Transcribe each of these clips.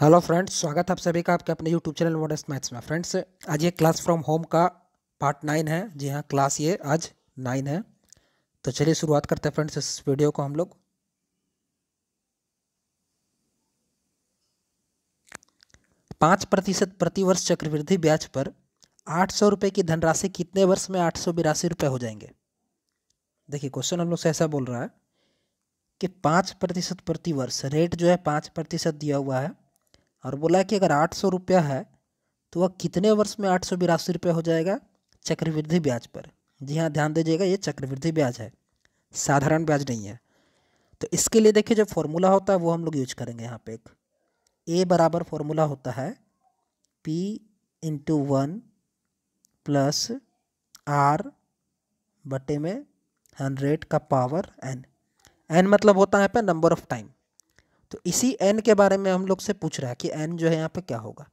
hello friends स्वागत है आप सभी का आपके अपने यूट्यूब चैनल मॉडर्स मैथ्स में फ्रेंड्स आज ये क्लास फ्रॉम होम का पार्ट नाइन है जी हाँ क्लास ये आज नाइन है तो चलिए शुरुआत करते हैं फ्रेंड्स इस वीडियो को हम लोग पाँच प्रतिशत प्रतिवर्ष चक्रवृद्धि ब्याज पर आठ सौ रुपये की धनराशि कितने वर्ष में आठ सौ बिरासी रुपये हो जाएंगे देखिए क्वेश्चन हम लोग से ऐसा बोल रहा है कि पाँच प्रतिशत प्रतिवर्ष रेट जो है पाँच प्रतिशत दिया हुआ है और बोला कि अगर आठ सौ रुपया है तो वह कितने वर्ष में आठ सौ बिरासी रुपये हो जाएगा चक्रवृद्धि ब्याज पर जी हाँ ध्यान दीजिएगा ये चक्रवृद्धि ब्याज है साधारण ब्याज नहीं है तो इसके लिए देखिए जो फॉर्मूला होता है वो हम लोग यूज करेंगे यहाँ पे एक ए बराबर फॉर्मूला होता है P into one plus R बटे में हंड्रेड का पावर एन एन मतलब होता है पे नंबर ऑफ टाइम तो इसी एन के बारे में हम लोग से पूछ रहा है कि एन जो है यहाँ पे क्या होगा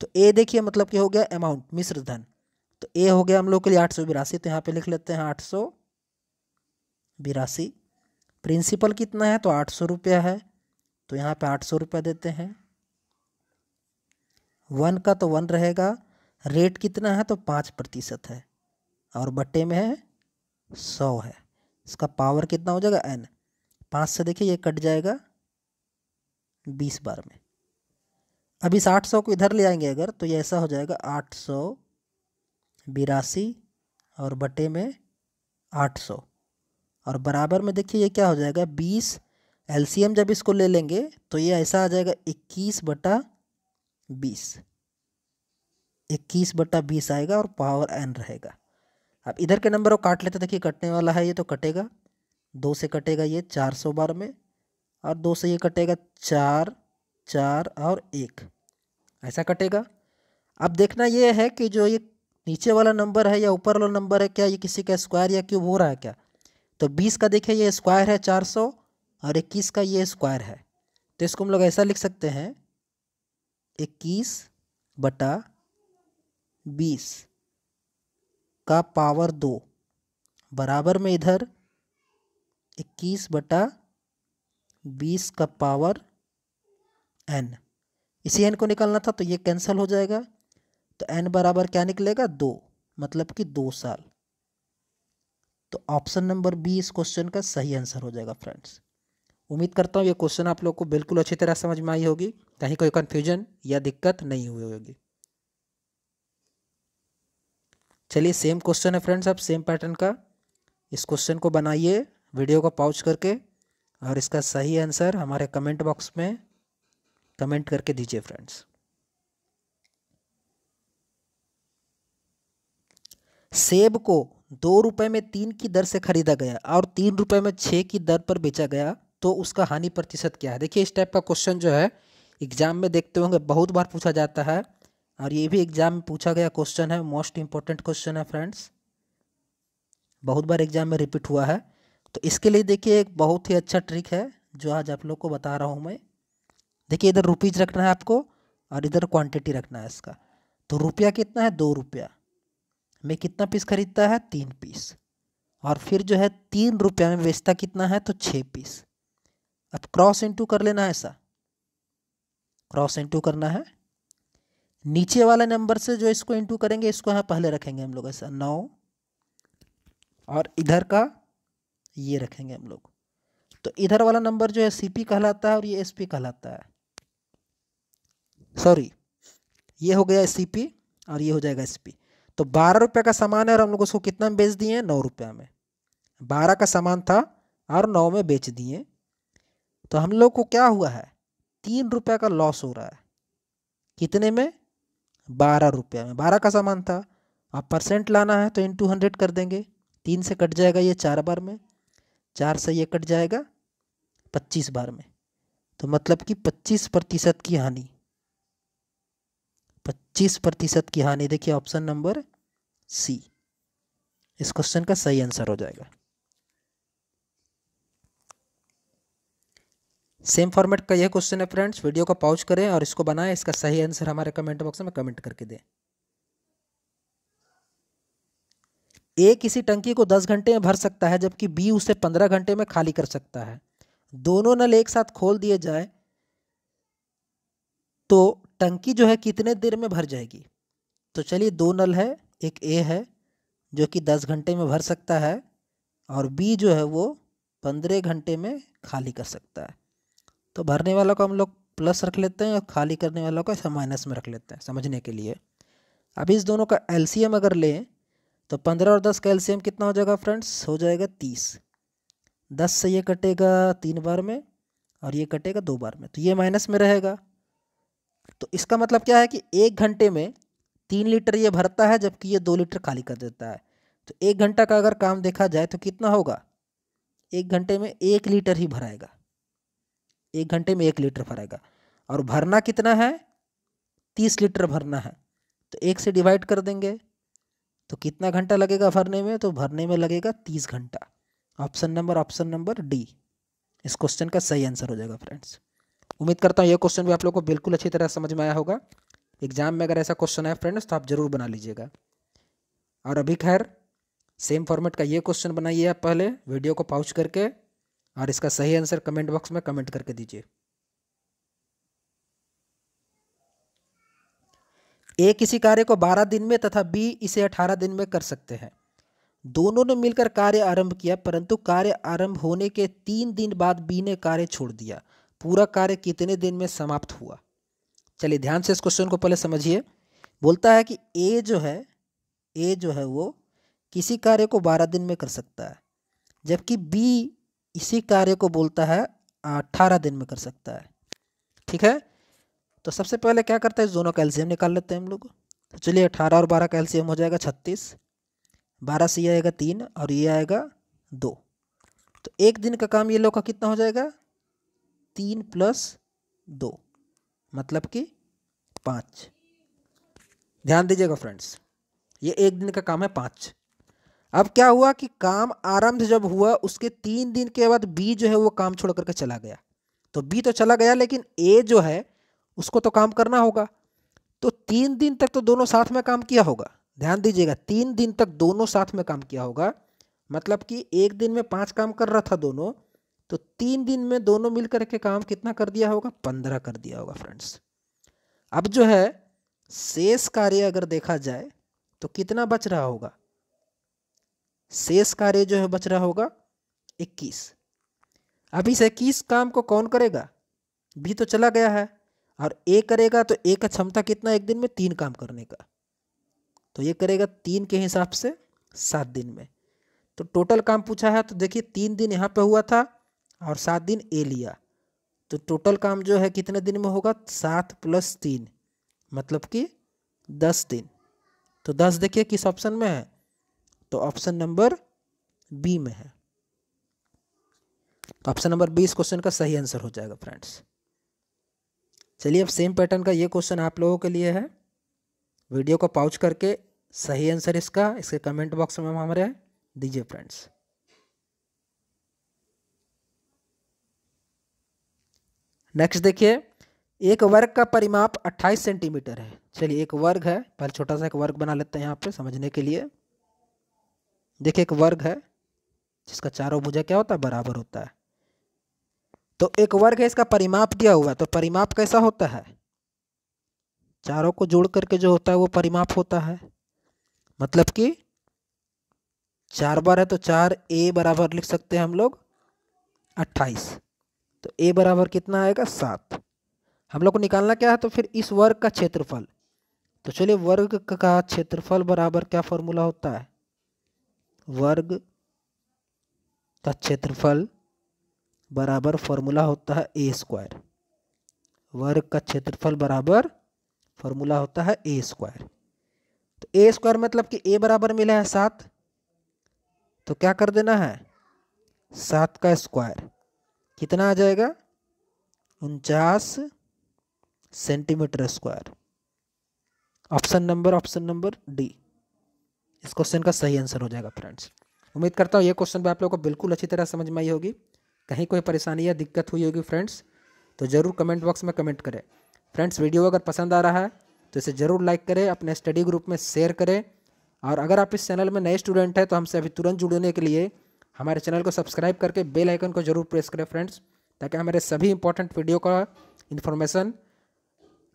तो ए देखिए मतलब क्या हो गया अमाउंट मिश्र धन तो ए हो गया हम लोग के लिए आठ सौ बिरासी तो यहाँ पे लिख लेते हैं आठ सौ बिरासी प्रिंसिपल कितना है तो आठ सौ रुपया है तो यहाँ पे आठ सौ रुपया देते हैं वन का तो वन रहेगा रेट कितना है तो पाँच प्रतिशत है और बट्टे में है सौ है इसका पावर कितना हो जाएगा एन पाँच से देखिए ये कट जाएगा बीस बार में अब इस आठ सौ को इधर ले आएंगे अगर तो ये ऐसा हो जाएगा आठ सौ बिरासी और बटे में आठ सौ और बराबर में देखिए ये क्या हो जाएगा बीस एलसीएम जब इसको ले लेंगे तो ये ऐसा आ जाएगा इक्कीस बटा बीस इक्कीस बटा बीस आएगा और पावर एन रहेगा अब इधर के नंबर को काट लेते देखिए कटने वाला है ये तो कटेगा दो से कटेगा ये चार सौ बार में और दो से ये कटेगा चार चार और एक ऐसा कटेगा अब देखना ये है कि जो ये नीचे वाला नंबर है या ऊपर वाला नंबर है क्या ये किसी का स्क्वायर या क्यूब हो रहा है क्या तो बीस का देखिए ये स्क्वायर है चार सौ और इक्कीस का ये स्क्वायर है तो इसको हम लोग ऐसा लिख सकते हैं इक्कीस बटा बीस का पावर दो बराबर में इधर इक्कीस बटा बीस का पावर एन इसी एन को निकालना था तो ये कैंसिल हो जाएगा तो एन बराबर क्या निकलेगा दो मतलब कि दो साल तो ऑप्शन नंबर बी इस क्वेश्चन का सही आंसर हो जाएगा फ्रेंड्स उम्मीद करता हूँ ये क्वेश्चन आप लोग को बिल्कुल अच्छी तरह समझ में आई होगी कहीं कोई कन्फ्यूजन या दिक्कत नहीं हुई होगी चलिए सेम क्वेश्चन है फ्रेंड्स आप सेम पैटर्न का इस क्वेश्चन को बनाइए वीडियो को पाउच करके और इसका सही आंसर हमारे कमेंट बॉक्स में कमेंट करके दीजिए फ्रेंड्स सेब को दो रुपए में तीन की दर से खरीदा गया और तीन रुपए में छह की दर पर बेचा गया तो उसका हानि प्रतिशत क्या है देखिए इस टाइप का क्वेश्चन जो है एग्जाम में देखते होंगे बहुत बार पूछा जाता है और ये भी एग्जाम में पूछा गया क्वेश्चन है मोस्ट इम्पोर्टेंट क्वेश्चन है फ्रेंड्स बहुत बार एग्जाम में रिपीट हुआ है तो इसके लिए देखिए एक बहुत ही अच्छा ट्रिक है जो आज आप लोग को बता रहा हूँ मैं देखिए इधर रुपीज़ रखना है आपको और इधर क्वांटिटी रखना है इसका तो रुपया कितना है दो रुपया मैं कितना पीस खरीदता है तीन पीस और फिर जो है तीन रुपया में बेचता कितना है तो छः पीस अब क्रॉस इंटू कर लेना है ऐसा क्रॉस इंटू करना है नीचे वाले नंबर से जो इसको इंटू करेंगे इसको यहाँ पहले रखेंगे हम लोग ऐसा नौ और इधर का ये रखेंगे हम लोग तो इधर वाला नंबर जो है सी कहलाता है और ये एस कहलाता है सॉरी ये हो गया सी और ये हो जाएगा एस तो बारह रुपये का सामान है और हम लोग उसको कितना में बेच दिए नौ रुपया में बारह का सामान था और नौ में बेच दिए तो हम लोग को क्या हुआ है तीन रुपये का लॉस हो रहा है कितने में बारह रुपये में बारह का सामान था अब परसेंट लाना है तो इन टू हंड्रेड कर देंगे तीन से कट जाएगा ये चार बार में चार से ये कट जाएगा पच्चीस बार में तो मतलब कि पच्चीस प्रतिशत की हानि पच्चीस प्रतिशत की हानि देखिए ऑप्शन नंबर सी इस क्वेश्चन का सही आंसर हो जाएगा सेम फॉर्मेट का यह क्वेश्चन है फ्रेंड्स वीडियो को पॉज करें और इसको बनाएं इसका सही आंसर हमारे कमेंट बॉक्स में कमेंट करके दें ए किसी टंकी को दस घंटे में भर सकता है जबकि बी उसे पंद्रह घंटे में खाली कर सकता है दोनों नल एक साथ खोल दिए जाए तो टंकी जो है कितने देर में भर जाएगी तो चलिए दो नल है एक ए है जो कि दस घंटे में भर सकता है और बी जो है वो पंद्रह घंटे में खाली कर सकता है तो भरने वालों को हम लोग प्लस रख लेते हैं और खाली करने वालों को ऐसा माइनस में रख लेते हैं समझने के लिए अब इस दोनों का एलसीएम अगर लें तो पंद्रह और दस का कितना हो जाएगा फ्रेंड्स हो जाएगा तीस दस से ये कटेगा तीन बार में और ये कटेगा दो बार में तो ये माइनस में रहेगा तो इसका मतलब क्या है कि एक घंटे में तीन लीटर ये भरता है जबकि ये दो लीटर खाली कर देता है तो एक घंटा का अगर काम देखा जाए तो कितना होगा एक घंटे में एक लीटर ही भराएगा एक घंटे में एक लीटर भराएगा और भरना कितना है तीस लीटर भरना है तो एक से डिवाइड कर देंगे तो कितना घंटा लगेगा भरने में तो भरने में लगेगा तीस घंटा option number option number D इस क्वेश्चन का सही आंसर हो जाएगा फ्रेंड्स उम्मीद करता हूँ यह क्वेश्चन भी आप लोग को बिल्कुल अच्छी तरह समझ में आया होगा एग्जाम में अगर ऐसा क्वेश्चन है फ्रेंड्स तो आप जरूर बना लीजिएगा और अभी खैर सेम फॉर्मेट का ये क्वेश्चन बनाइए आप पहले वीडियो को पाउच करके और इसका सही आंसर कमेंट बॉक्स में कमेंट करके दीजिए ए किसी कार्य को बारह दिन में तथा बी इसे अठारह दिन में कर सकते हैं दोनों ने मिलकर कार्य आरंभ किया परंतु कार्य आरंभ होने के तीन दिन बाद बी ने कार्य छोड़ दिया पूरा कार्य कितने दिन में समाप्त हुआ चलिए ध्यान से इस क्वेश्चन को पहले समझिए बोलता है कि ए जो है ए जो है वो किसी कार्य को बारह दिन में कर सकता है जबकि बी इसी कार्य को बोलता है अठारह दिन में कर सकता है ठीक है तो सबसे पहले क्या करते हैं दोनों कैल्शियम निकाल लेते हैं हम लोग तो चलिए अठारह और बारह कैल्शियम हो जाएगा छत्तीस बारह से ये आएगा तीन और ये आएगा दो तो एक दिन का काम ये लोग का कितना हो जाएगा तीन प्लस दो मतलब कि पाँच ध्यान दीजिएगा फ्रेंड्स ये एक दिन का काम है पाँच अब क्या हुआ कि काम आरंभ जब हुआ उसके तीन दिन के बाद बी जो है वो काम छोड़ करके चला गया तो बी तो चला गया लेकिन ए जो है उसको तो काम करना होगा तो तीन दिन तक तो दोनों साथ में काम किया होगा ध्यान दीजिएगा तीन दिन तक दोनों साथ में काम किया होगा मतलब कि एक दिन में पांच काम कर रहा था दोनों तो तीन दिन में दोनों मिलकर के काम कितना कर दिया होगा पंद्रह कर दिया होगा फ्रेंड्स अब जो है शेष कार्य अगर देखा जाए तो कितना बच रहा होगा शेष कार्य जो है बच रहा होगा इक्कीस अब इस इक्कीस काम को कौन करेगा भी तो चला गया है और ए करेगा तो ए का क्षमता कितना एक दिन में तीन काम करने का तो ये करेगा तीन के हिसाब से सात दिन में तो टोटल काम पूछा है तो देखिए तीन दिन यहाँ पे हुआ था और सात दिन ए लिया तो टोटल काम जो है कितने दिन में होगा सात प्लस तीन मतलब कि दस दिन तो दस देखिए किस ऑप्शन में है तो ऑप्शन नंबर बी में है ऑप्शन नंबर बी इस क्वेश्चन का सही आंसर हो जाएगा फ्रेंड्स चलिए अब सेम पैटर्न का ये क्वेश्चन आप लोगों के लिए है वीडियो को पाउच करके सही आंसर इसका इसके कमेंट बॉक्स में हमारे दीजिए फ्रेंड्स नेक्स्ट देखिए एक वर्ग का परिमाप 28 सेंटीमीटर है चलिए एक वर्ग है पहले छोटा सा एक वर्ग बना लेते हैं यहाँ पे समझने के लिए देखिए एक वर्ग है जिसका चारों भुजा क्या होता है बराबर होता है तो एक वर्ग है इसका परिमाप दिया हुआ तो परिमाप कैसा होता है चारों को जोड़ करके जो होता है वो परिमाप होता है मतलब कि चार बार है तो चार ए बराबर लिख सकते हैं हम लोग अट्ठाईस तो ए बराबर कितना आएगा सात हम लोग को निकालना क्या है तो फिर इस वर्ग का क्षेत्रफल तो चलिए वर्ग का क्षेत्रफल बराबर क्या फॉर्मूला होता है वर्ग का क्षेत्रफल बराबर फॉर्मूला होता है ए स्क्वायर वर्ग का क्षेत्रफल बराबर फॉर्मूला होता है ए स्क्वायर तो ए स्क्वायर मतलब कि ए बराबर मिला है सात तो क्या कर देना है सात का स्क्वायर कितना आ जाएगा उनचास centimetre square option number option number D इस क्वेश्चन का सही आंसर हो जाएगा फ्रेंड्स उम्मीद करता हूँ ये क्वेश्चन भी आप लोगों को बिल्कुल अच्छी तरह समझ में आई होगी कहीं कोई परेशानी या दिक्कत हुई होगी फ्रेंड्स तो ज़रूर कमेंट बॉक्स में कमेंट करें फ्रेंड्स वीडियो अगर पसंद आ रहा है तो इसे ज़रूर लाइक करें अपने स्टडी ग्रुप में शेयर करें और अगर आप इस चैनल में नए स्टूडेंट हैं तो हमसे अभी तुरंत जुड़ने के लिए हमारे चैनल को सब्सक्राइब करके बेल आइकन को जरूर प्रेस करें फ्रेंड्स ताकि हमारे सभी इंपॉर्टेंट वीडियो का इन्फॉर्मेशन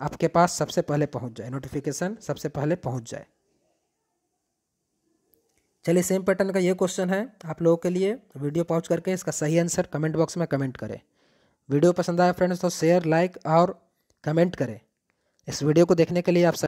आपके पास सबसे पहले पहुंच जाए नोटिफिकेशन सबसे पहले पहुंच जाए चलिए सेम पैटर्न का ये क्वेश्चन है आप लोगों के लिए वीडियो पॉज करके इसका सही आंसर कमेंट बॉक्स में कमेंट करें वीडियो पसंद आया फ्रेंड्स तो शेयर लाइक और कमेंट करें इस वीडियो को देखने के लिए आप